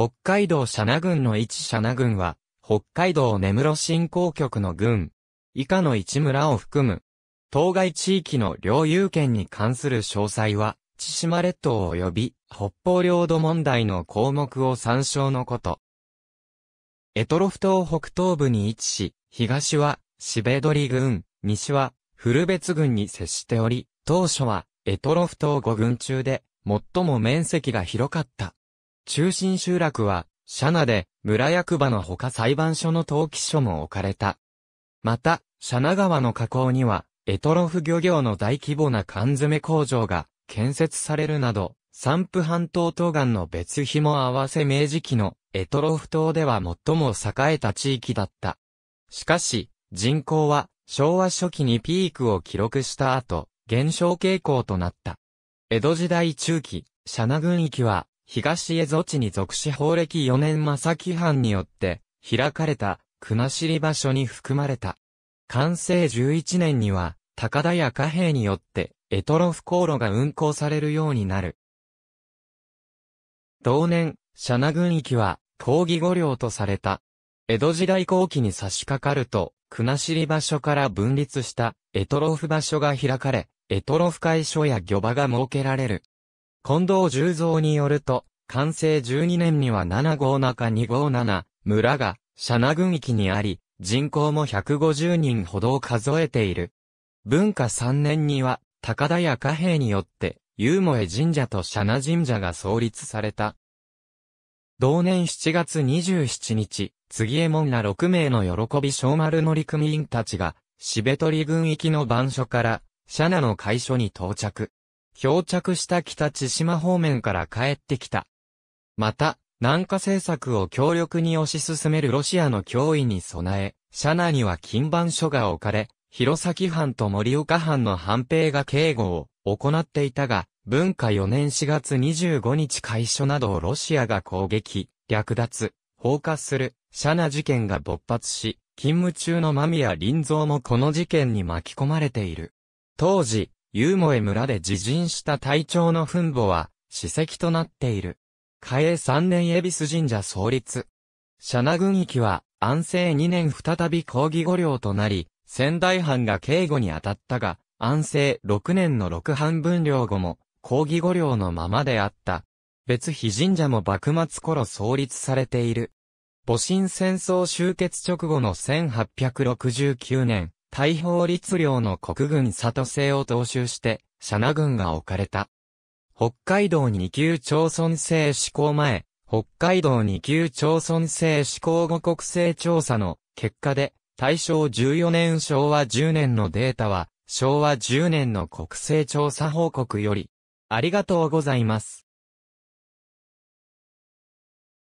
北海道シャナの一シャナ軍は、北海道根室振興局の軍。以下の一村を含む、当該地域の領有権に関する詳細は、千島列島及び北方領土問題の項目を参照のこと。エトロフ島北東部に位置し、東は、シベドリ軍、西は、古別軍に接しており、当初は、エトロフ島5軍中で、最も面積が広かった。中心集落は、社名で、村役場のほか裁判所の登記所も置かれた。また、社名川の河口には、エトロフ漁業の大規模な缶詰工場が建設されるなど、三府半島東岸の別日も合わせ明治期のエトロフ島では最も栄えた地域だった。しかし、人口は昭和初期にピークを記録した後、減少傾向となった。江戸時代中期、シャナ郡域は東江戸地に属し法暦4年正木藩によって、開かれた、国後場所に含まれた。完成11年には、高田や貨幣によって、エトロフ航路が運行されるようになる。同年、シ名郡域は、抗議御領とされた。江戸時代後期に差し掛かると、国後場所から分立した、エトロフ場所が開かれ、エトロフ会所や漁場が設けられる。近藤十三によると、完成12年には7号中2号7、村が、社名群域にあり、人口も150人ほどを数えている。文化3年には、高田屋貨幣によって、ユーモエ神社と社名神社が創立された。同年7月27日、杉江門ら6名の喜び小丸乗組員たちが、しべとり軍域の番所から、社名の会所に到着。漂着した北千島方面から帰ってきた。また、南下政策を強力に推し進めるロシアの脅威に備え、社内には禁盤書が置かれ、弘前藩と森岡藩の藩兵が警護を行っていたが、文化4年4月25日開所などをロシアが攻撃、略奪、放火する、シャナ事件が勃発し、勤務中の間宮林蔵もこの事件に巻き込まれている。当時、ユーモエ村で自陣した隊長の墳墓は、史跡となっている。嘉永三年恵比寿神社創立。社名軍域は、安政二年再び抗議御領となり、仙台藩が警護に当たったが、安政六年の六藩分領後も、抗議御領のままであった。別非神社も幕末頃創立されている。戊辰戦争終結直後の1869年、大法律領の国軍里渡を踏襲して、社名軍が置かれた。北海道二級町村制施行前、北海道二級町村制施行後国勢調査の結果で、大正14年昭和10年のデータは、昭和10年の国勢調査報告より、ありがとうございます。